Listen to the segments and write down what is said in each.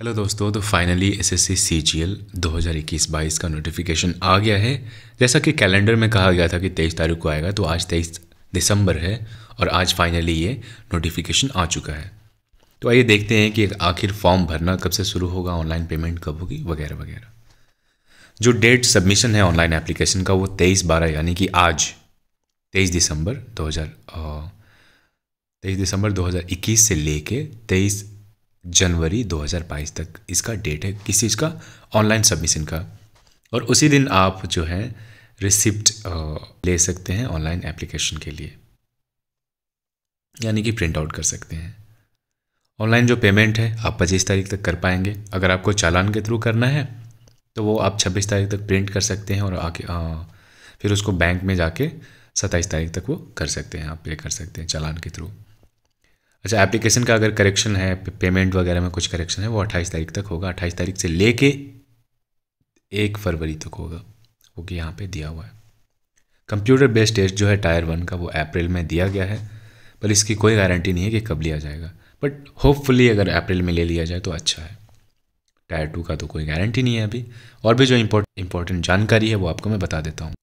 hello दोस्तों तो finally S S C C G L दो हज़ार इक्कीस बाईस का नोटिफिकेशन आ गया है जैसा कि कैलेंडर में कहा गया था कि तेईस तारीख को आएगा तो आज तेईस दिसंबर है और आज फाइनली ये नोटिफिकेशन आ चुका है तो आइए देखते हैं कि आखिर फॉर्म भरना कब से शुरू होगा ऑनलाइन पेमेंट कब होगी वगैरह वगैरह जो डेट सबमिशन है ऑनलाइन एप्लीकेशन का वो तेईस बारह यानी कि आज तेईस दिसंबर दो हज़ार तेईस दिसंबर दो हज़ार इक्कीस से लेके तेईस जनवरी 2022 तक इसका डेट है किस चीज़ का ऑनलाइन सबमिशन का और उसी दिन आप जो है रिसिप्ट ले सकते हैं ऑनलाइन एप्लीकेशन के लिए यानी कि प्रिंट आउट कर सकते हैं ऑनलाइन जो पेमेंट है आप 25 तारीख तक कर पाएंगे अगर आपको चालान के थ्रू करना है तो वो आप 26 तारीख तक प्रिंट कर सकते हैं और आके आ, फिर उसको बैंक में जाके 27 तारीख तक वो कर सकते हैं आप पे कर सकते हैं चालान के थ्रू अच्छा एप्लीकेशन का अगर करेक्शन है पेमेंट वगैरह में कुछ करेक्शन है वो अट्ठाईस तारीख तक होगा अट्ठाईस तारीख से लेके एक फरवरी तक होगा वो कि यहाँ पे दिया हुआ है कंप्यूटर बेस्ड टेस्ट जो है टायर वन का वो अप्रैल में दिया गया है पर इसकी कोई गारंटी नहीं है कि कब लिया जाएगा बट होपफुली अगर अप्रैल में ले लिया जाए तो अच्छा है टायर टू का तो कोई गारंटी नहीं है अभी और भी जो इम्पोर्टेंट जानकारी है वो आपको मैं बता देता हूँ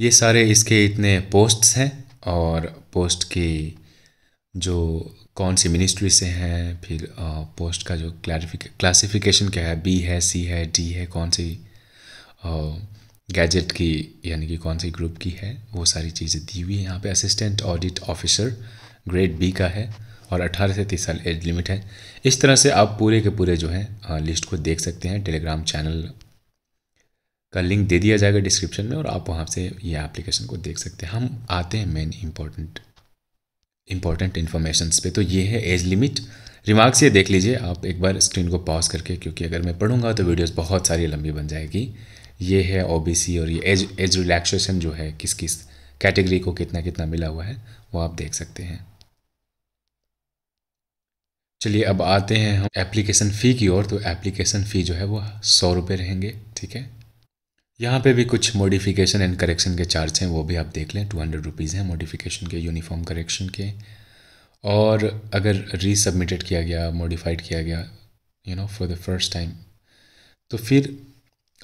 ये सारे इसके इतने पोस्ट्स हैं और पोस्ट की जो कौन सी मिनिस्ट्री से हैं फिर पोस्ट का जो क्लैरिफिक क्लासिफिकेशन क्या है बी है सी है डी है कौन सी गैजेट की यानी कि कौन सी ग्रुप की है वो सारी चीज़ें दी हुई है यहाँ पे assistant audit officer grade B का है और 18 से 30 साल एज लिमिट है इस तरह से आप पूरे के पूरे जो है लिस्ट को देख सकते हैं टेलीग्राम चैनल का लिंक दे दिया जाएगा डिस्क्रिप्शन में और आप वहाँ से ये एप्लीकेशन को देख सकते हैं हम आते हैं मेन इम्पोर्टेंट इंपॉर्टेंट इन्फॉर्मेशन पे तो ये है एज लिमिट रिमार्क्स ये देख लीजिए आप एक बार स्क्रीन को पॉज करके क्योंकि अगर मैं पढ़ूंगा तो वीडियोस बहुत सारी लंबी बन जाएगी ये है ओबीसी और ये एज एज रिलैक्सेशन जो है किस किस कैटेगरी को कितना कितना मिला हुआ है वो आप देख सकते हैं चलिए अब आते हैं हम एप्लीकेशन फ़ी की ओर तो एप्लीकेशन फ़ी जो है वो सौ रुपये रहेंगे ठीक है यहाँ पे भी कुछ मॉडिफिकेशन एंड करेक्शन के चार्ज हैं वो भी आप देख लें टू हंड्रेड रुपीज़ हैं मॉडिफिकेशन के यूनिफॉर्म करेक्शन के और अगर रीसबमिटेड किया गया मॉडिफाइड किया गया you know for the first time तो फिर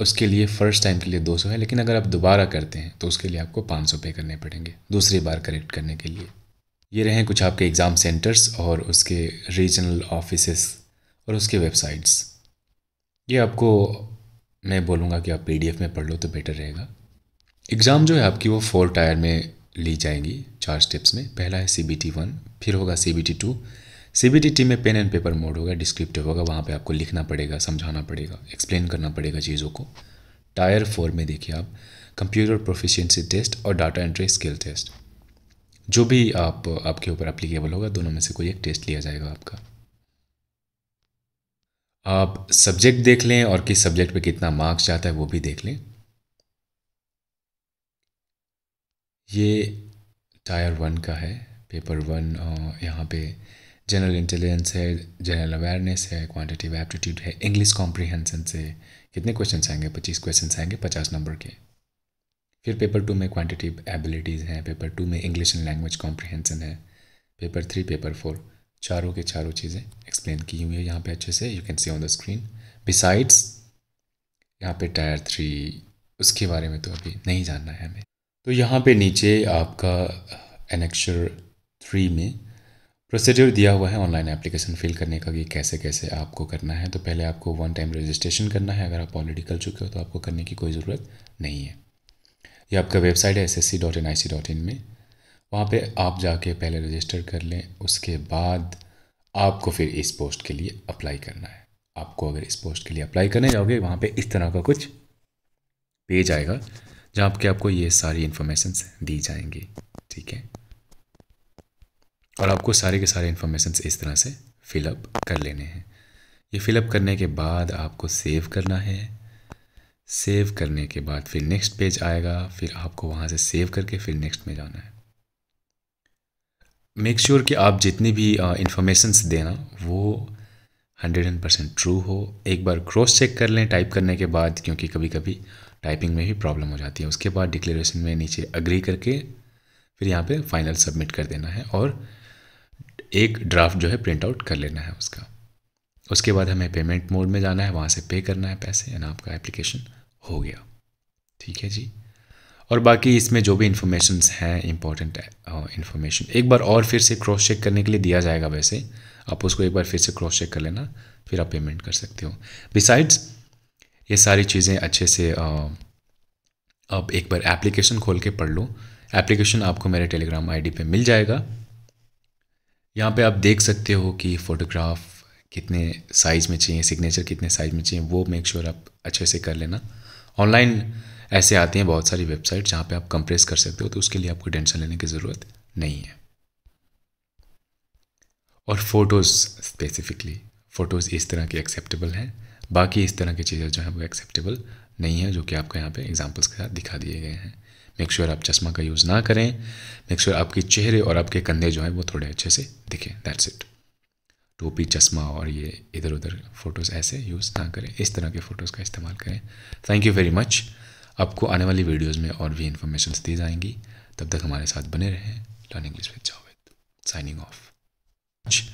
उसके लिए फ़र्स्ट टाइम के लिए दो सौ है लेकिन अगर आप दोबारा करते हैं तो उसके लिए आपको पाँच सौ पे करने पड़ेंगे दूसरी बार करेक्ट करने के लिए ये रहें कुछ आपके एग्ज़ाम सेंटर्स और उसके रीजनल ऑफिसेस और उसके वेबसाइट्स ये आपको मैं बोलूँगा कि आप पी में पढ़ लो तो बेटर रहेगा एग्ज़ाम जो है आपकी वो फोर टायर में ली जाएंगी चार स्टेप्स में पहला है सी बी टी वन फिर होगा C B T two C B T T में पेन एंड पेपर मोड होगा डिस्क्रिप्टिव होगा वहाँ पे आपको लिखना पड़ेगा समझाना पड़ेगा एक्सप्लेन करना पड़ेगा चीज़ों को टायर फोर में देखिए आप कंप्यूटर प्रोफिशिएंसी टेस्ट और डाटा एंट्री स्किल टेस्ट जो भी आप आपके ऊपर अप्लीकेबल होगा दोनों में से कोई एक टेस्ट लिया जाएगा आपका आप सब्जेक्ट देख लें और किस सब्जेक्ट पे कितना मार्क्स जाता है वो भी देख लें ये टायर वन का है पेपर वन यहाँ पे जनरल इंटेलिजेंस है जनरल अवेयरनेस है क्वांटिटिव एप्टीट्यूड है इंग्लिश कॉम्प्रिहेंसन से कितने क्वेश्चन आएंगे पच्चीस क्वेश्चन आएंगे पचास नंबर के फिर पेपर टू में क्वांटिटिव एबिलिटीज़ हैं पेपर टू में इंग्लिश एंड लैंग्वेज कॉम्प्रिहेंसन है पेपर थ्री पेपर फोर चारों के चारों चीज़ें एक्सप्लेन की हुई है यहाँ पे अच्छे से you can see on the screen besides यहाँ पे टायर थ्री उसके बारे में तो अभी नहीं जानना है हमें तो यहाँ पे नीचे आपका एनेक्शर uh, थ्री में प्रोसीजर दिया हुआ है ऑनलाइन एप्लीकेशन फिल करने का कि कैसे कैसे आपको करना है तो पहले आपको वन टाइम रजिस्ट्रेशन करना है अगर आप ऑलरेडी कर चुके हो तो आपको करने की कोई ज़रूरत नहीं है ये आपका वेबसाइट है एस में वहाँ पे आप जाके पहले रजिस्टर कर लें उसके बाद आपको फिर इस पोस्ट के लिए अप्लाई करना है आपको अगर इस पोस्ट के लिए अप्लाई करने जाओगे वहाँ पे इस तरह का कुछ पेज आएगा जहाँ पे आपको ये सारी इन्फॉर्मेशन दी जाएंगी ठीक है और आपको सारे के सारे इन्फॉर्मेशन इस तरह से फिलअप कर लेने हैं ये फिलअप करने के बाद आपको सेव करना है सेव करने के बाद फिर नेक्स्ट पेज आएगा फिर आपको वहाँ से सेव करके फिर नेक्स्ट में जाना है मेक श्योर sure कि आप जितनी भी इंफॉर्मेशंस देना वो हंड्रेड एंड परसेंट ट्रू हो एक बार क्रॉस चेक कर लें टाइप करने के बाद क्योंकि कभी कभी टाइपिंग में भी प्रॉब्लम हो जाती है उसके बाद डिक्लेरेशन में नीचे अग्री करके फिर यहाँ पे फाइनल सबमिट कर देना है और एक ड्राफ्ट जो है प्रिंट आउट कर लेना है उसका उसके बाद हमें पेमेंट मोड में जाना है वहाँ से पे करना है पैसे एंड आपका एप्लीकेशन हो गया ठीक है जी और बाकी इसमें जो भी इन्फॉर्मेशन हैं इंपॉर्टेंट इन्फॉर्मेशन uh, एक बार और फिर से क्रॉस चेक करने के लिए दिया जाएगा वैसे आप उसको एक बार फिर से क्रॉस चेक कर लेना फिर आप पेमेंट कर सकते हो बिसाइड्स ये सारी चीज़ें अच्छे से uh, आप एक बार एप्लीकेशन खोल के पढ़ लो एप्लीकेशन आपको मेरे टेलीग्राम आईडी पे मिल जाएगा यहाँ पे आप देख सकते हो कि फ़ोटोग्राफ कितने साइज़ में चाहिए सिग्नेचर कितने साइज़ में चाहिए वो मेक श्योर sure आप अच्छे से कर लेना ऑनलाइन ऐसे आती हैं बहुत सारी वेबसाइट जहाँ पे आप कंप्रेस कर सकते हो तो उसके लिए आपको टेंशन लेने की ज़रूरत नहीं है और फ़ोटोज़ स्पेसिफिकली फ़ोटोज़ इस तरह की एक्सेप्टेबल हैं बाकी इस तरह की चीज़ें जो हैं वो एक्सेप्टेबल नहीं है जो कि आपको यहाँ पे एग्जांपल्स के साथ दिखा दिए गए हैं मेक श्योर sure आप चश्मा का यूज़ ना करें मेक श्योर sure आपके चेहरे और आपके कंधे जो हैं वो थोड़े अच्छे से दिखें दैट्स इट टोपी चश्मा और ये इधर उधर फ़ोटोज़ ऐसे यूज़ ना करें इस तरह के फ़ोटोज़ का इस्तेमाल करें थैंक यू वेरी मच आपको आने वाली वीडियोज़ में और भी इन्फॉर्मेशन दी जाएंगी तब तक हमारे साथ बने रहें learning English with Javed signing of